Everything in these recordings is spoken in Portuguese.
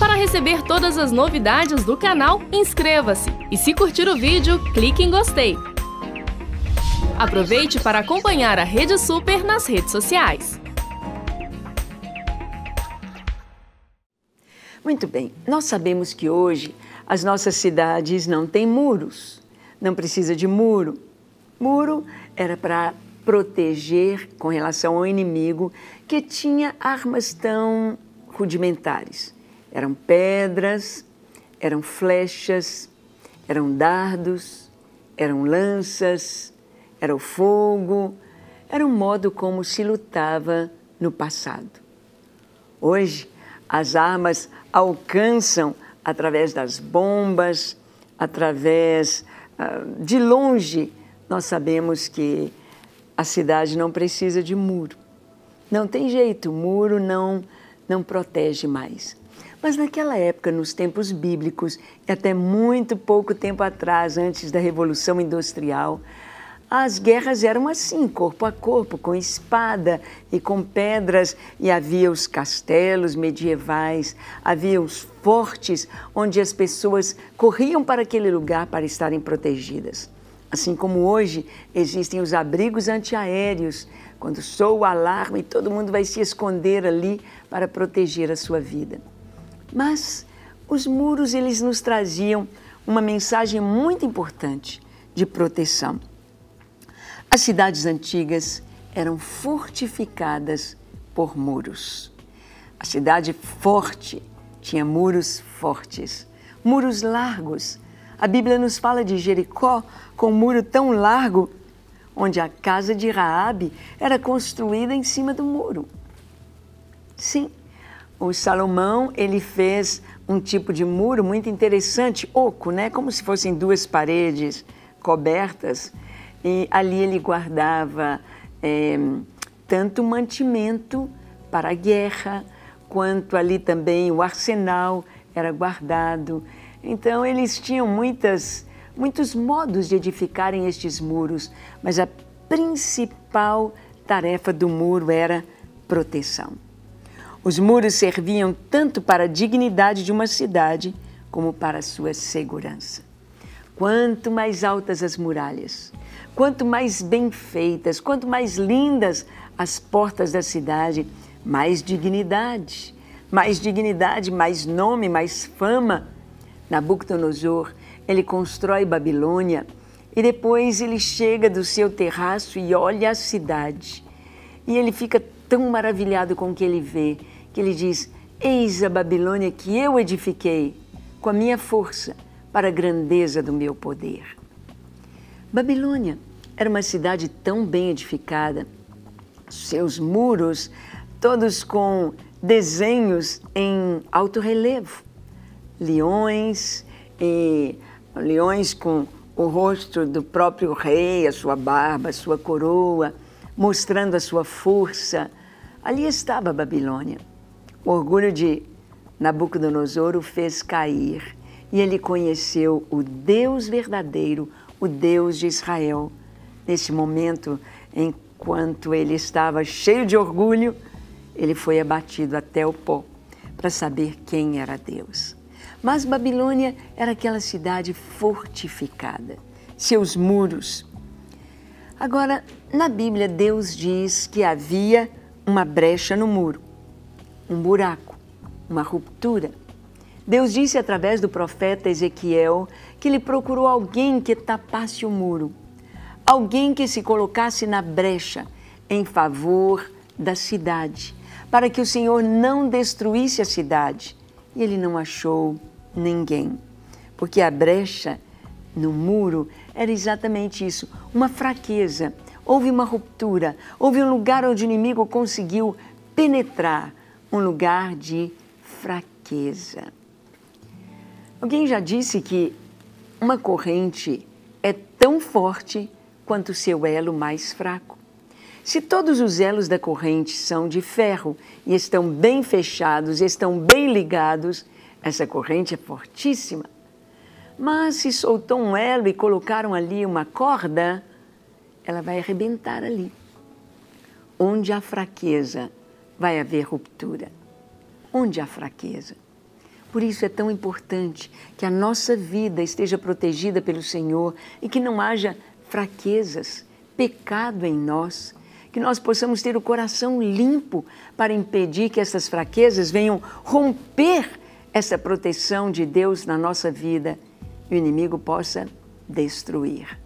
Para receber todas as novidades do canal, inscreva-se e se curtir o vídeo, clique em gostei. Aproveite para acompanhar a Rede Super nas redes sociais. Muito bem, nós sabemos que hoje as nossas cidades não têm muros, não precisa de muro. Muro era para proteger com relação ao inimigo que tinha armas tão rudimentares. Eram pedras, eram flechas, eram dardos, eram lanças, era o fogo, era o modo como se lutava no passado. Hoje, as armas alcançam através das bombas, através ah, de longe, nós sabemos que a cidade não precisa de muro. Não tem jeito, muro não não protege mais. Mas naquela época, nos tempos bíblicos, e até muito pouco tempo atrás, antes da Revolução Industrial, as guerras eram assim, corpo a corpo, com espada e com pedras, e havia os castelos medievais, havia os fortes onde as pessoas corriam para aquele lugar para estarem protegidas. Assim como hoje existem os abrigos antiaéreos, quando soa o alarme, todo mundo vai se esconder ali para proteger a sua vida. Mas os muros eles nos traziam uma mensagem muito importante de proteção. As cidades antigas eram fortificadas por muros. A cidade forte tinha muros fortes, muros largos. A Bíblia nos fala de Jericó com um muro tão largo onde a casa de Raabe era construída em cima do muro. Sim, o Salomão ele fez um tipo de muro muito interessante, oco, né? Como se fossem duas paredes cobertas. E ali ele guardava é, tanto mantimento para a guerra, quanto ali também o arsenal era guardado. Então eles tinham muitas, muitos modos de edificarem estes muros, mas a principal tarefa do muro era proteção. Os muros serviam tanto para a dignidade de uma cidade como para sua segurança. Quanto mais altas as muralhas, quanto mais bem feitas, quanto mais lindas as portas da cidade, mais dignidade, mais dignidade, mais nome, mais fama. Nabucodonosor, ele constrói Babilônia e depois ele chega do seu terraço e olha a cidade. E ele fica tão maravilhado com o que ele vê, que ele diz: Eis a Babilônia que eu edifiquei com a minha força para a grandeza do meu poder. Babilônia era uma cidade tão bem edificada, seus muros todos com desenhos em alto relevo, leões e leões com o rosto do próprio rei, a sua barba, a sua coroa, mostrando a sua força, Ali estava a Babilônia. O orgulho de Nabucodonosor o fez cair e ele conheceu o Deus verdadeiro, o Deus de Israel. Nesse momento, enquanto ele estava cheio de orgulho, ele foi abatido até o pó para saber quem era Deus. Mas Babilônia era aquela cidade fortificada, seus muros. Agora, na Bíblia, Deus diz que havia uma brecha no muro, um buraco, uma ruptura. Deus disse através do profeta Ezequiel que ele procurou alguém que tapasse o muro, alguém que se colocasse na brecha em favor da cidade, para que o Senhor não destruísse a cidade. E ele não achou ninguém, porque a brecha no muro era exatamente isso, uma fraqueza houve uma ruptura, houve um lugar onde o inimigo conseguiu penetrar um lugar de fraqueza. Alguém já disse que uma corrente é tão forte quanto seu elo mais fraco. Se todos os elos da corrente são de ferro e estão bem fechados, estão bem ligados, essa corrente é fortíssima. Mas se soltou um elo e colocaram ali uma corda, ela vai arrebentar ali. Onde há fraqueza, vai haver ruptura. Onde há fraqueza. Por isso é tão importante que a nossa vida esteja protegida pelo Senhor e que não haja fraquezas, pecado em nós, que nós possamos ter o coração limpo para impedir que essas fraquezas venham romper essa proteção de Deus na nossa vida e o inimigo possa destruir.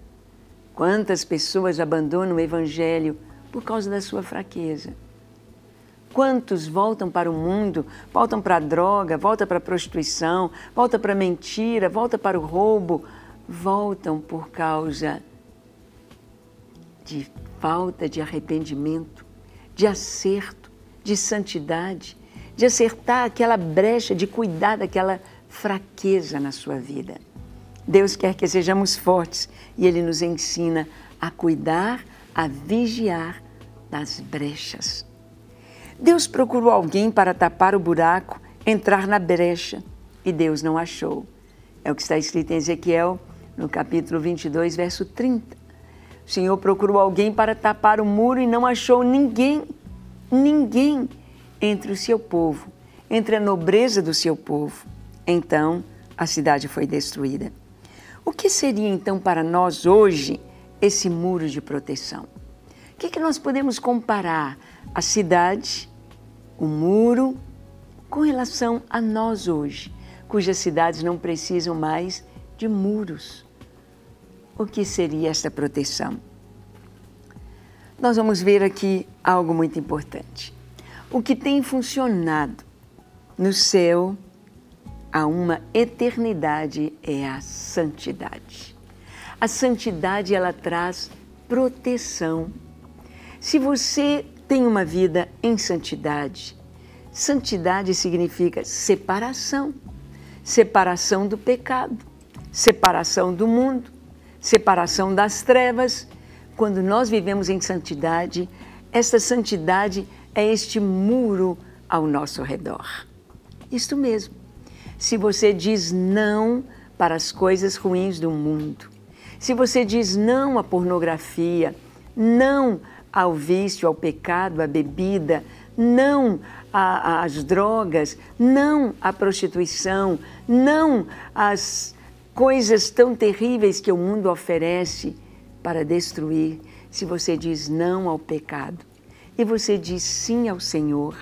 Quantas pessoas abandonam o Evangelho por causa da sua fraqueza? Quantos voltam para o mundo, voltam para a droga, voltam para a prostituição, voltam para a mentira, voltam para o roubo, voltam por causa de falta de arrependimento, de acerto, de santidade, de acertar aquela brecha, de cuidar daquela fraqueza na sua vida. Deus quer que sejamos fortes e Ele nos ensina a cuidar, a vigiar das brechas. Deus procurou alguém para tapar o buraco, entrar na brecha e Deus não achou. É o que está escrito em Ezequiel, no capítulo 22, verso 30. O Senhor procurou alguém para tapar o muro e não achou ninguém, ninguém entre o seu povo, entre a nobreza do seu povo. Então a cidade foi destruída. O que seria então para nós hoje esse muro de proteção? O que, é que nós podemos comparar a cidade, o muro, com relação a nós hoje, cujas cidades não precisam mais de muros? O que seria essa proteção? Nós vamos ver aqui algo muito importante. O que tem funcionado no céu a uma eternidade é a santidade. A santidade ela traz proteção. Se você tem uma vida em santidade, santidade significa separação, separação do pecado, separação do mundo, separação das trevas. Quando nós vivemos em santidade, esta santidade é este muro ao nosso redor. Isto mesmo se você diz não para as coisas ruins do mundo, se você diz não à pornografia, não ao vício, ao pecado, à bebida, não às drogas, não à prostituição, não às coisas tão terríveis que o mundo oferece para destruir, se você diz não ao pecado e você diz sim ao Senhor,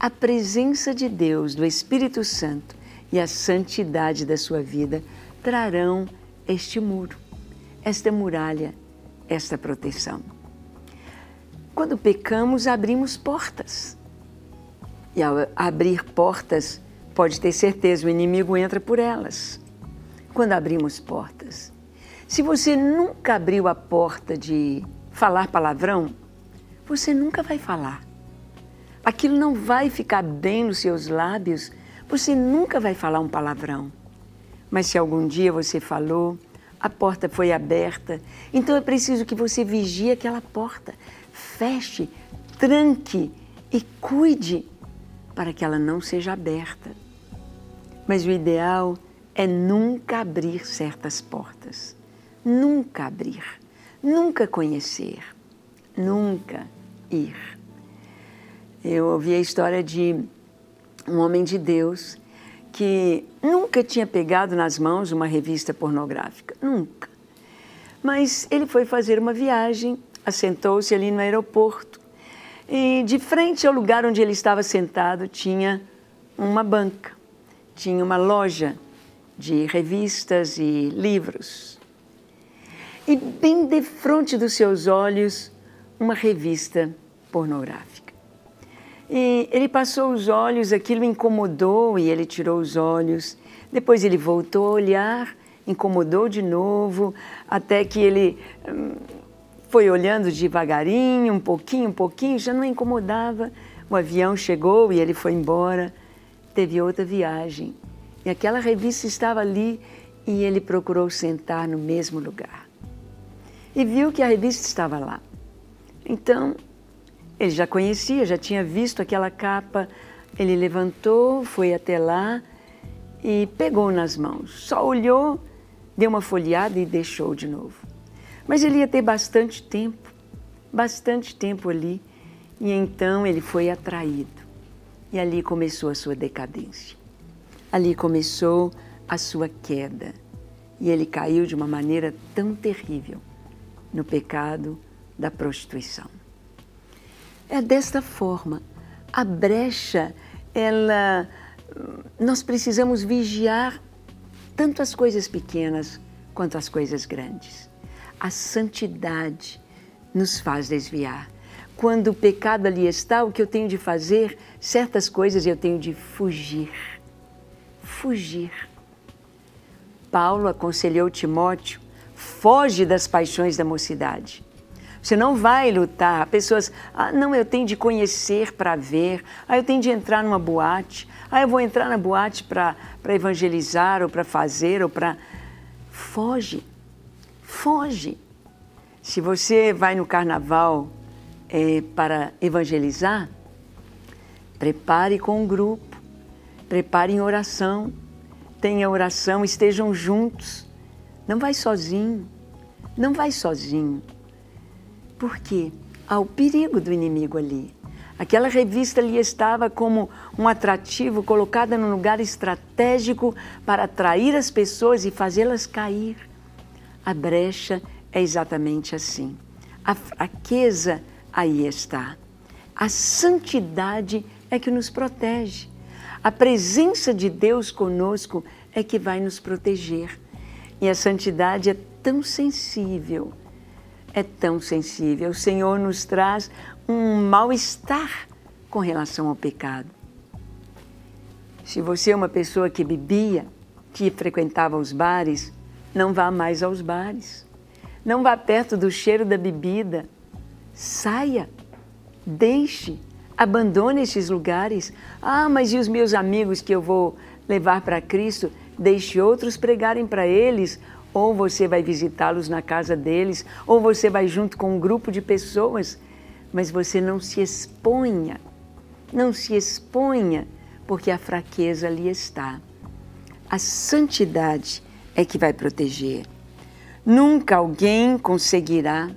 a presença de Deus, do Espírito Santo e a santidade da sua vida trarão este muro, esta muralha, esta proteção. Quando pecamos, abrimos portas. E ao abrir portas, pode ter certeza, o inimigo entra por elas. Quando abrimos portas. Se você nunca abriu a porta de falar palavrão, você nunca vai falar aquilo não vai ficar bem nos seus lábios, você nunca vai falar um palavrão. Mas se algum dia você falou, a porta foi aberta, então é preciso que você vigie aquela porta, feche, tranque e cuide para que ela não seja aberta. Mas o ideal é nunca abrir certas portas, nunca abrir, nunca conhecer, nunca ir. Eu ouvi a história de um homem de Deus que nunca tinha pegado nas mãos uma revista pornográfica, nunca. Mas ele foi fazer uma viagem, assentou-se ali no aeroporto e de frente ao lugar onde ele estava sentado tinha uma banca, tinha uma loja de revistas e livros. E bem de frente dos seus olhos, uma revista pornográfica. E ele passou os olhos, aquilo incomodou e ele tirou os olhos. Depois ele voltou a olhar, incomodou de novo, até que ele hum, foi olhando devagarinho, um pouquinho, um pouquinho, já não incomodava. O avião chegou e ele foi embora. Teve outra viagem. E aquela revista estava ali e ele procurou sentar no mesmo lugar. E viu que a revista estava lá. Então, ele já conhecia, já tinha visto aquela capa. Ele levantou, foi até lá e pegou nas mãos. Só olhou, deu uma folheada e deixou de novo. Mas ele ia ter bastante tempo, bastante tempo ali. E então ele foi atraído. E ali começou a sua decadência. Ali começou a sua queda. E ele caiu de uma maneira tão terrível no pecado da prostituição. É desta forma. A brecha, ela nós precisamos vigiar tanto as coisas pequenas quanto as coisas grandes. A santidade nos faz desviar. Quando o pecado ali está, o que eu tenho de fazer? Certas coisas eu tenho de fugir. Fugir. Paulo aconselhou Timóteo: foge das paixões da mocidade. Você não vai lutar. Pessoas, ah, não, eu tenho de conhecer para ver, ah, eu tenho de entrar numa boate, ah, eu vou entrar na boate para evangelizar ou para fazer ou para. Foge, foge. Se você vai no carnaval é, para evangelizar, prepare com um grupo, prepare em oração, tenha oração, estejam juntos. Não vai sozinho, não vai sozinho. Porque há o perigo do inimigo ali. Aquela revista ali estava como um atrativo colocada num lugar estratégico para atrair as pessoas e fazê-las cair. A brecha é exatamente assim. A fraqueza aí está. A santidade é que nos protege. A presença de Deus conosco é que vai nos proteger. E a santidade é tão sensível é tão sensível. O Senhor nos traz um mal-estar com relação ao pecado. Se você é uma pessoa que bebia, que frequentava os bares, não vá mais aos bares. Não vá perto do cheiro da bebida. Saia, deixe, abandone esses lugares. Ah, mas e os meus amigos que eu vou levar para Cristo? Deixe outros pregarem para eles ou você vai visitá-los na casa deles, ou você vai junto com um grupo de pessoas, mas você não se exponha. Não se exponha, porque a fraqueza ali está. A santidade é que vai proteger. Nunca alguém conseguirá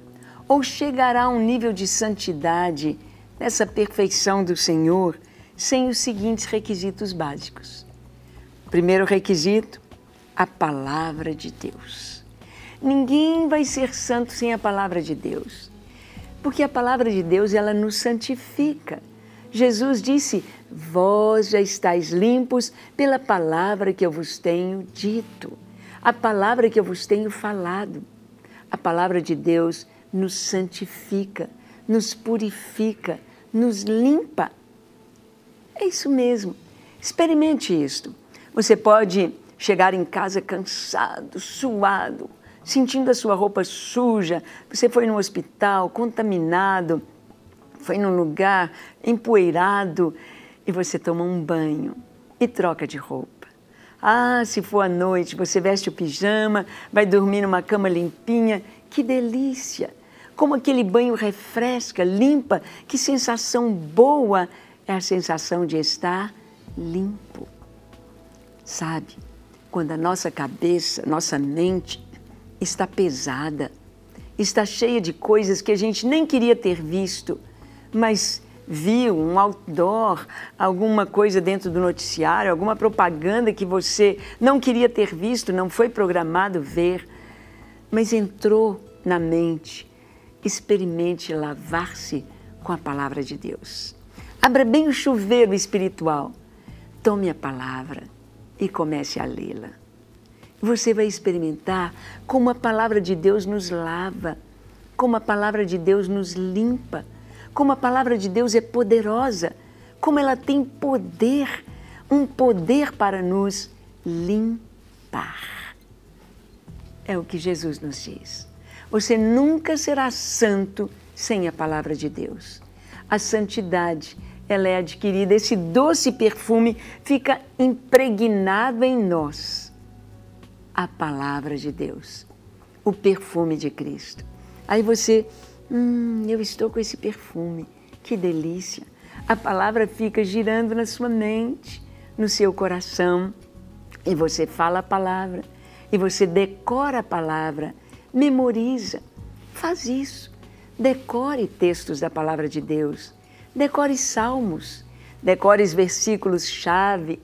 ou chegará a um nível de santidade, nessa perfeição do Senhor, sem os seguintes requisitos básicos. primeiro requisito a palavra de Deus. Ninguém vai ser santo sem a palavra de Deus, porque a palavra de Deus ela nos santifica. Jesus disse: Vós já estáis limpos pela palavra que eu vos tenho dito, a palavra que eu vos tenho falado. A palavra de Deus nos santifica, nos purifica, nos limpa. É isso mesmo. Experimente isto. Você pode chegar em casa cansado, suado, sentindo a sua roupa suja, você foi no hospital contaminado, foi num lugar empoeirado e você toma um banho e troca de roupa. Ah, se for à noite, você veste o pijama, vai dormir numa cama limpinha, que delícia! Como aquele banho refresca, limpa, que sensação boa é a sensação de estar limpo. Sabe? quando a nossa cabeça, nossa mente está pesada, está cheia de coisas que a gente nem queria ter visto, mas viu um outdoor, alguma coisa dentro do noticiário, alguma propaganda que você não queria ter visto, não foi programado ver, mas entrou na mente. Experimente lavar-se com a palavra de Deus. Abra bem o chuveiro espiritual. Tome a palavra e comece a lê-la. Você vai experimentar como a palavra de Deus nos lava, como a palavra de Deus nos limpa, como a palavra de Deus é poderosa, como ela tem poder, um poder para nos limpar. É o que Jesus nos diz. Você nunca será santo sem a palavra de Deus. A santidade ela é adquirida, esse doce perfume fica impregnado em nós. A palavra de Deus, o perfume de Cristo. Aí você, hum, eu estou com esse perfume, que delícia. A palavra fica girando na sua mente, no seu coração, e você fala a palavra, e você decora a palavra, memoriza. Faz isso. Decore textos da palavra de Deus Decore salmos, decore versículos-chave.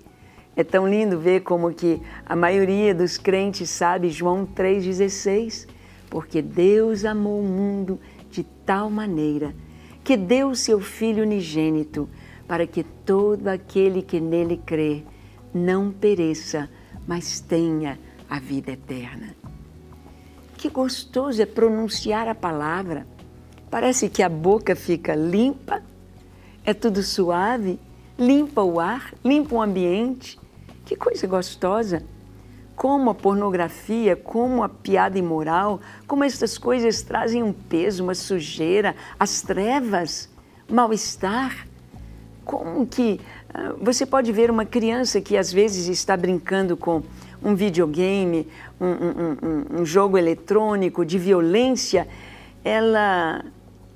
É tão lindo ver como que a maioria dos crentes sabe João 3,16, porque Deus amou o mundo de tal maneira que deu seu Filho unigênito para que todo aquele que nele crê não pereça, mas tenha a vida eterna. Que gostoso é pronunciar a palavra. Parece que a boca fica limpa é tudo suave, limpa o ar, limpa o ambiente. Que coisa gostosa! Como a pornografia, como a piada imoral, como essas coisas trazem um peso, uma sujeira, as trevas, mal-estar. Como que uh, você pode ver uma criança que às vezes está brincando com um videogame, um, um, um, um jogo eletrônico de violência, ela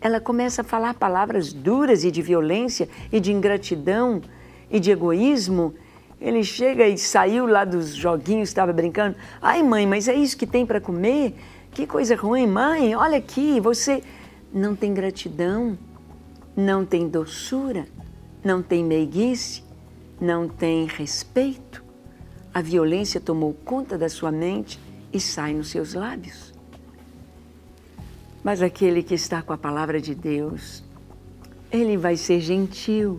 ela começa a falar palavras duras e de violência e de ingratidão e de egoísmo. Ele chega e saiu lá dos joguinhos, estava brincando. Ai, mãe, mas é isso que tem para comer? Que coisa ruim, mãe. Olha aqui, você não tem gratidão, não tem doçura, não tem meiguice, não tem respeito. A violência tomou conta da sua mente e sai nos seus lábios. Mas aquele que está com a palavra de Deus, ele vai ser gentil,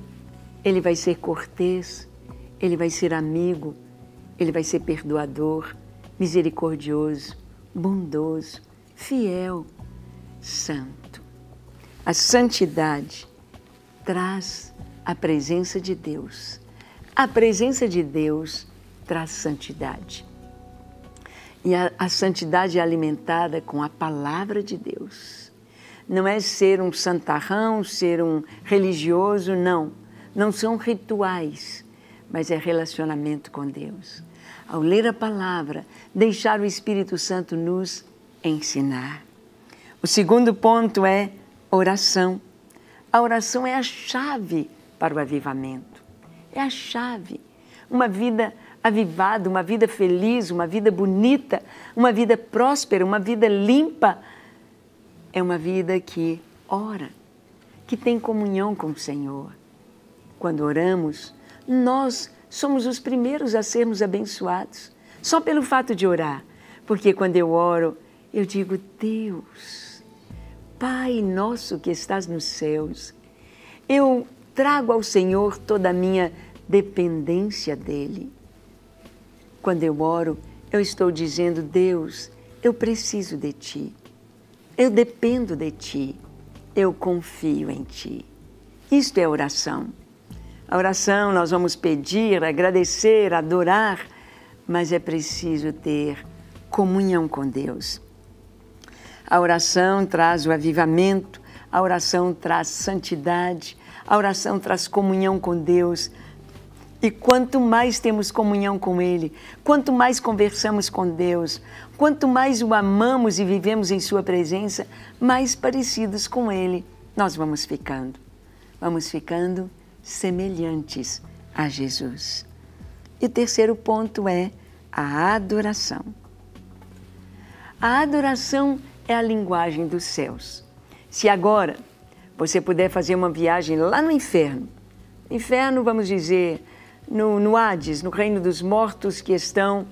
ele vai ser cortês, ele vai ser amigo, ele vai ser perdoador, misericordioso, bondoso, fiel, santo. A santidade traz a presença de Deus. A presença de Deus traz santidade. E a, a santidade é alimentada com a palavra de Deus. Não é ser um santarrão, ser um religioso, não. Não são rituais, mas é relacionamento com Deus. Ao ler a palavra, deixar o Espírito Santo nos ensinar. O segundo ponto é oração. A oração é a chave para o avivamento. É a chave. Uma vida avivada, uma vida feliz, uma vida bonita, uma vida próspera, uma vida limpa, é uma vida que ora, que tem comunhão com o Senhor. Quando oramos, nós somos os primeiros a sermos abençoados, só pelo fato de orar. Porque quando eu oro, eu digo: Deus, Pai nosso que estás nos céus, eu trago ao Senhor toda a minha dependência dEle. Quando eu oro, eu estou dizendo: Deus, eu preciso de ti. Eu dependo de ti. Eu confio em ti. Isto é oração. A oração nós vamos pedir, agradecer, adorar, mas é preciso ter comunhão com Deus. A oração traz o avivamento, a oração traz santidade, a oração traz comunhão com Deus, e quanto mais temos comunhão com Ele, quanto mais conversamos com Deus, quanto mais o amamos e vivemos em Sua presença, mais parecidos com Ele nós vamos ficando. Vamos ficando semelhantes a Jesus. E o terceiro ponto é a adoração. A adoração é a linguagem dos céus. Se agora você puder fazer uma viagem lá no inferno, inferno, vamos dizer, no, no Hades, no reino dos mortos que estão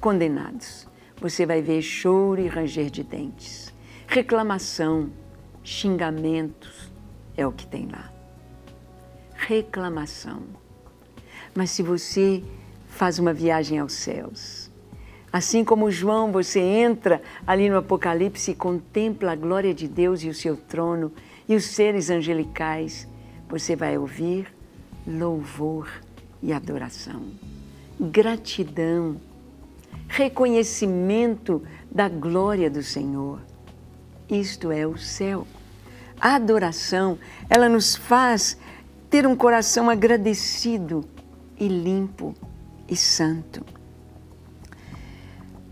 condenados. Você vai ver choro e ranger de dentes, reclamação, xingamentos, é o que tem lá. Reclamação. Mas se você faz uma viagem aos céus, assim como João, você entra ali no Apocalipse e contempla a glória de Deus e o seu trono e os seres angelicais, você vai ouvir louvor e adoração, gratidão, reconhecimento da glória do Senhor. Isto é o céu. A adoração, ela nos faz ter um coração agradecido e limpo e santo.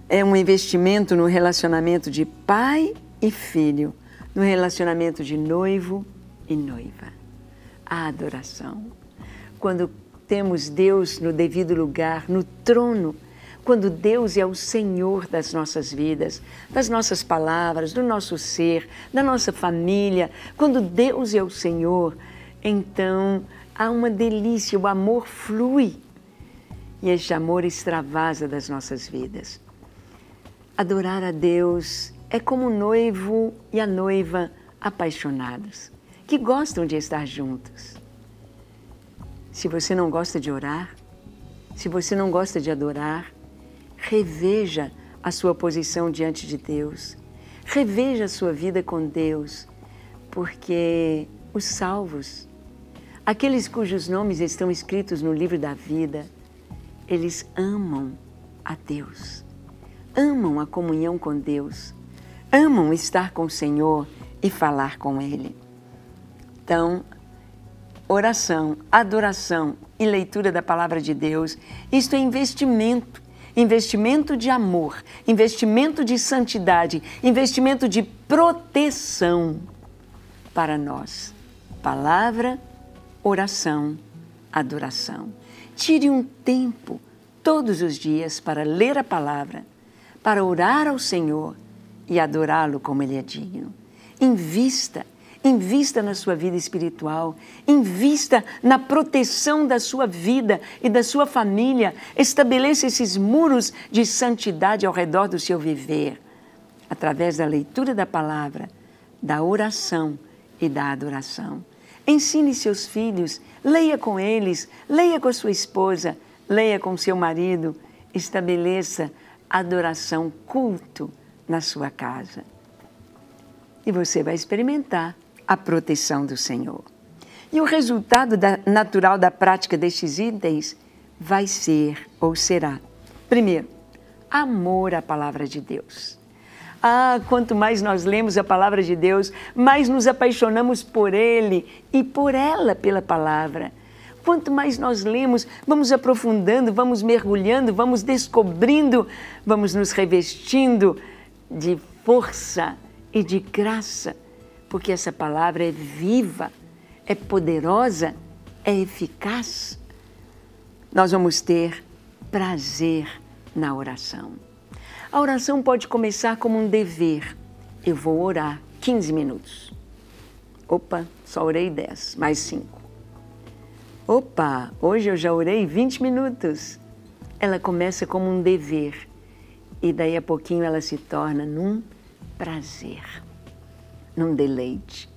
É um investimento no relacionamento de pai e filho, no relacionamento de noivo e noiva. A adoração. Quando temos Deus no devido lugar, no trono, quando Deus é o Senhor das nossas vidas, das nossas palavras, do nosso ser, da nossa família, quando Deus é o Senhor, então há uma delícia, o amor flui e este amor extravasa das nossas vidas. Adorar a Deus é como o noivo e a noiva apaixonados, que gostam de estar juntos. Se você não gosta de orar, se você não gosta de adorar, reveja a sua posição diante de Deus, reveja a sua vida com Deus, porque os salvos, aqueles cujos nomes estão escritos no livro da vida, eles amam a Deus, amam a comunhão com Deus, amam estar com o Senhor e falar com Ele. Então, oração, adoração e leitura da palavra de Deus, isto é investimento. Investimento de amor, investimento de santidade, investimento de proteção para nós. Palavra, oração, adoração. Tire um tempo todos os dias para ler a palavra, para orar ao Senhor e adorá-lo como ele é digno. Invista Invista na sua vida espiritual, invista na proteção da sua vida e da sua família. Estabeleça esses muros de santidade ao redor do seu viver, através da leitura da palavra, da oração e da adoração. Ensine seus filhos, leia com eles, leia com a sua esposa, leia com seu marido. Estabeleça adoração, culto na sua casa. E você vai experimentar a proteção do Senhor. E o resultado da, natural da prática destes itens vai ser ou será, primeiro, amor à palavra de Deus. Ah, quanto mais nós lemos a palavra de Deus, mais nos apaixonamos por Ele e por ela pela palavra. Quanto mais nós lemos, vamos aprofundando, vamos mergulhando, vamos descobrindo, vamos nos revestindo de força e de graça porque essa palavra é viva, é poderosa, é eficaz. Nós vamos ter prazer na oração. A oração pode começar como um dever. Eu vou orar 15 minutos. Opa, só orei 10, mais 5. Opa, hoje eu já orei 20 minutos. Ela começa como um dever e daí a pouquinho ela se torna num prazer num deleite.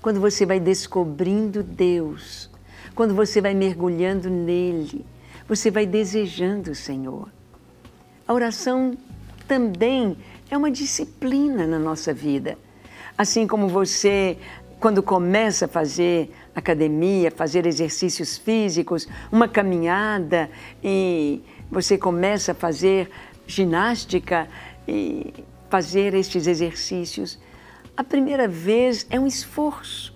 Quando você vai descobrindo Deus, quando você vai mergulhando nele, você vai desejando o Senhor. A oração também é uma disciplina na nossa vida. Assim como você, quando começa a fazer academia, fazer exercícios físicos, uma caminhada e você começa a fazer ginástica e fazer estes exercícios, a primeira vez é um esforço.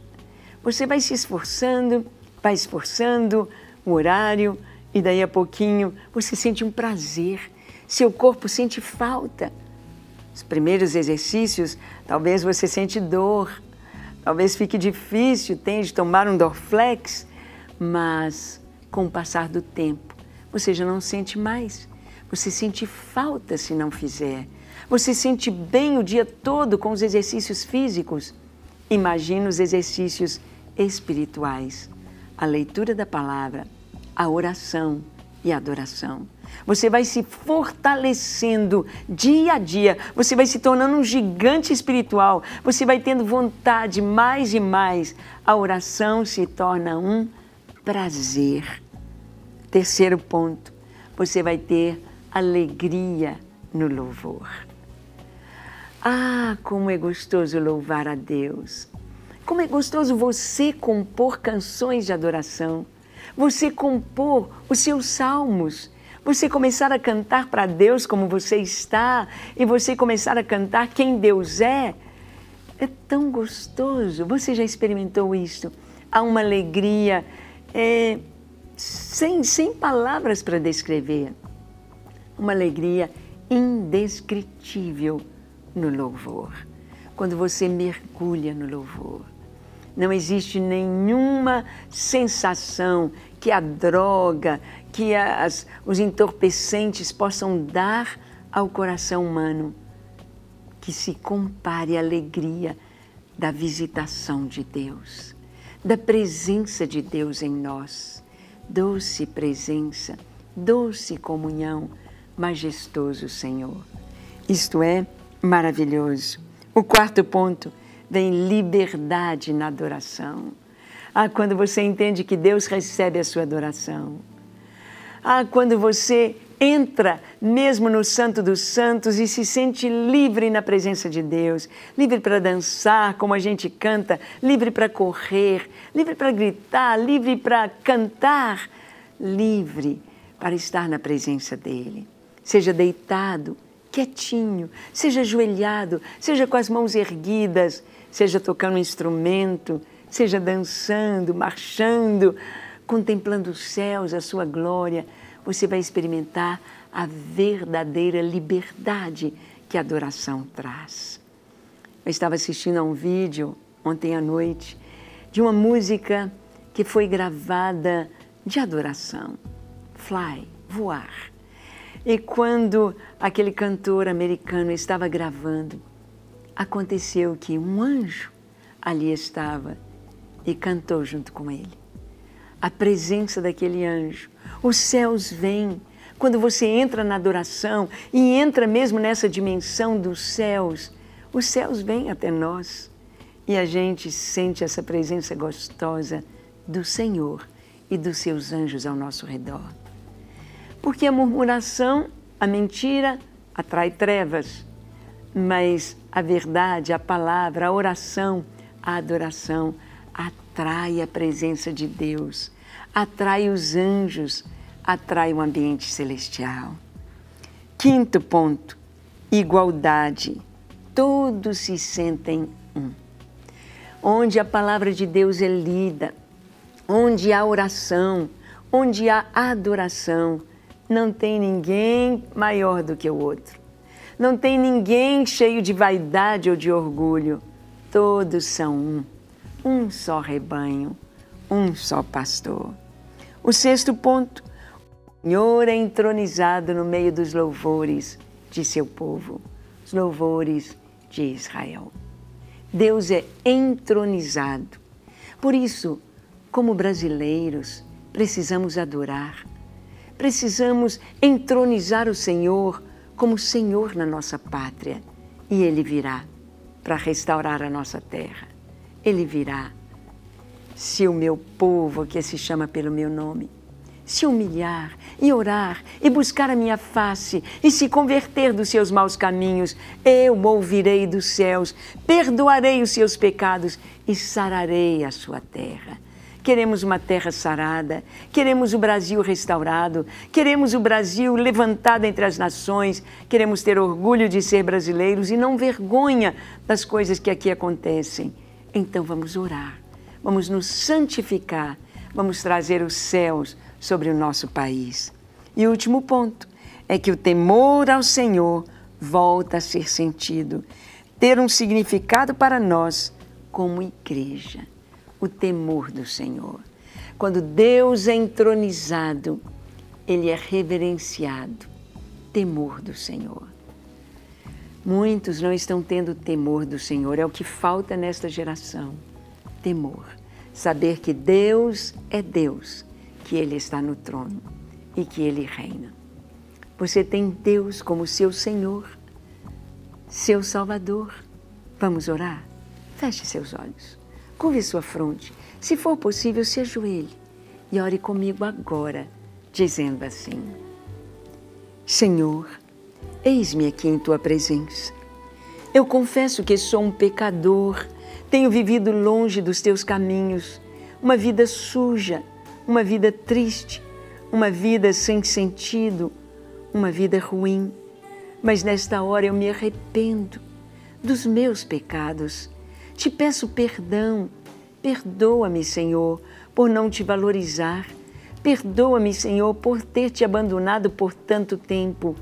Você vai se esforçando, vai esforçando o horário e daí a pouquinho você sente um prazer. Seu corpo sente falta. Os primeiros exercícios, talvez você sente dor, talvez fique difícil, tem de tomar um Dorflex, mas com o passar do tempo, você já não sente mais. Você sente falta se não fizer. Você sente bem o dia todo com os exercícios físicos? Imagina os exercícios espirituais, a leitura da palavra, a oração e a adoração. Você vai se fortalecendo dia a dia, você vai se tornando um gigante espiritual, você vai tendo vontade mais e mais. A oração se torna um prazer. Terceiro ponto, você vai ter alegria no louvor. Ah, como é gostoso louvar a Deus! Como é gostoso você compor canções de adoração, você compor os seus salmos, você começar a cantar para Deus como você está e você começar a cantar quem Deus é. É tão gostoso. Você já experimentou isso? Há uma alegria é, sem, sem palavras para descrever. Uma alegria indescritível no louvor. Quando você mergulha no louvor, não existe nenhuma sensação que a droga, que as, os entorpecentes possam dar ao coração humano que se compare à alegria da visitação de Deus, da presença de Deus em nós. Doce presença, doce comunhão majestoso Senhor. Isto é maravilhoso. O quarto ponto, vem liberdade na adoração. Ah, quando você entende que Deus recebe a sua adoração. Ah, quando você entra mesmo no Santo dos Santos e se sente livre na presença de Deus, livre para dançar como a gente canta, livre para correr, livre para gritar, livre para cantar, livre para estar na presença dele seja deitado, quietinho, seja ajoelhado, seja com as mãos erguidas, seja tocando um instrumento, seja dançando, marchando, contemplando os céus, a sua glória, você vai experimentar a verdadeira liberdade que a adoração traz. Eu estava assistindo a um vídeo ontem à noite de uma música que foi gravada de adoração, Fly, voar e quando aquele cantor americano estava gravando, aconteceu que um anjo ali estava e cantou junto com ele. A presença daquele anjo, os céus vêm. Quando você entra na adoração e entra mesmo nessa dimensão dos céus, os céus vêm até nós e a gente sente essa presença gostosa do Senhor e dos seus anjos ao nosso redor. Porque a murmuração, a mentira, atrai trevas, mas a verdade, a palavra, a oração, a adoração atrai a presença de Deus, atrai os anjos, atrai o um ambiente celestial. Quinto ponto: igualdade. Todos se sentem um. Onde a palavra de Deus é lida, onde há oração, onde há adoração, não tem ninguém maior do que o outro. Não tem ninguém cheio de vaidade ou de orgulho. Todos são um, um só rebanho, um só pastor. O sexto ponto: o Senhor é entronizado no meio dos louvores de seu povo, os louvores de Israel. Deus é entronizado. Por isso, como brasileiros, precisamos adorar Precisamos entronizar o Senhor como Senhor na nossa pátria e Ele virá para restaurar a nossa terra. Ele virá. Se o meu povo, que se chama pelo meu nome, se humilhar e orar e buscar a minha face e se converter dos seus maus caminhos, eu ouvirei dos céus, perdoarei os seus pecados e sararei a sua terra. Queremos uma terra sarada, queremos o Brasil restaurado, queremos o Brasil levantado entre as nações, queremos ter orgulho de ser brasileiros e não vergonha das coisas que aqui acontecem. Então vamos orar, vamos nos santificar, vamos trazer os céus sobre o nosso país. E o último ponto é que o temor ao Senhor volta a ser sentido, ter um significado para nós como igreja o temor do Senhor. Quando Deus é entronizado, ele é reverenciado, temor do Senhor. Muitos não estão tendo temor do Senhor, é o que falta nesta geração. Temor. Saber que Deus é Deus, que Ele está no trono e que Ele reina. Você tem Deus como seu Senhor, seu Salvador. Vamos orar? Feche seus olhos. Curve sua fronte. Se for possível, se ajoelhe e ore comigo agora, dizendo assim: Senhor, eis-me aqui em tua presença. Eu confesso que sou um pecador, tenho vivido longe dos teus caminhos, uma vida suja, uma vida triste, uma vida sem sentido, uma vida ruim. Mas nesta hora eu me arrependo dos meus pecados te peço perdão. Perdoa-me, Senhor, por não te valorizar. Perdoa-me, Senhor, por ter te abandonado por tanto tempo.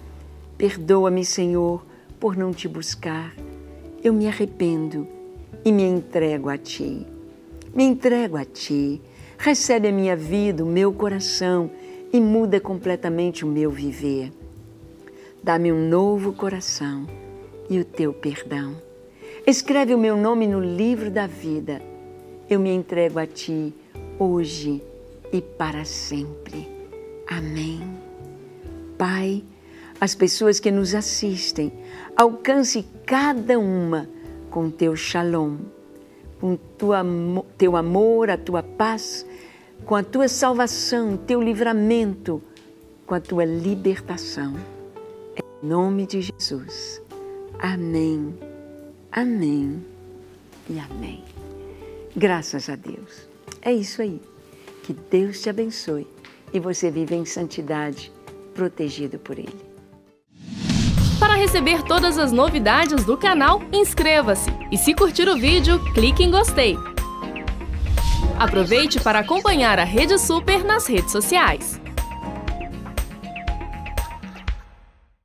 Perdoa-me, Senhor, por não te buscar. Eu me arrependo e me entrego a ti. Me entrego a ti. Recebe a minha vida, o meu coração e muda completamente o meu viver. Dá-me um novo coração e o teu perdão. Escreve o meu nome no livro da vida. Eu me entrego a Ti hoje e para sempre. Amém. Pai, as pessoas que nos assistem, alcance cada uma com teu shalom, com tua, teu amor, a tua paz, com a tua salvação, teu livramento, com a tua libertação. Em nome de Jesus. Amém Amém e amém. Graças a Deus. É isso aí. Que Deus te abençoe e você vive em santidade, protegido por Ele. Para receber todas as novidades do canal, inscreva-se e se curtir o vídeo, clique em gostei. Aproveite para acompanhar a Rede Super nas redes sociais.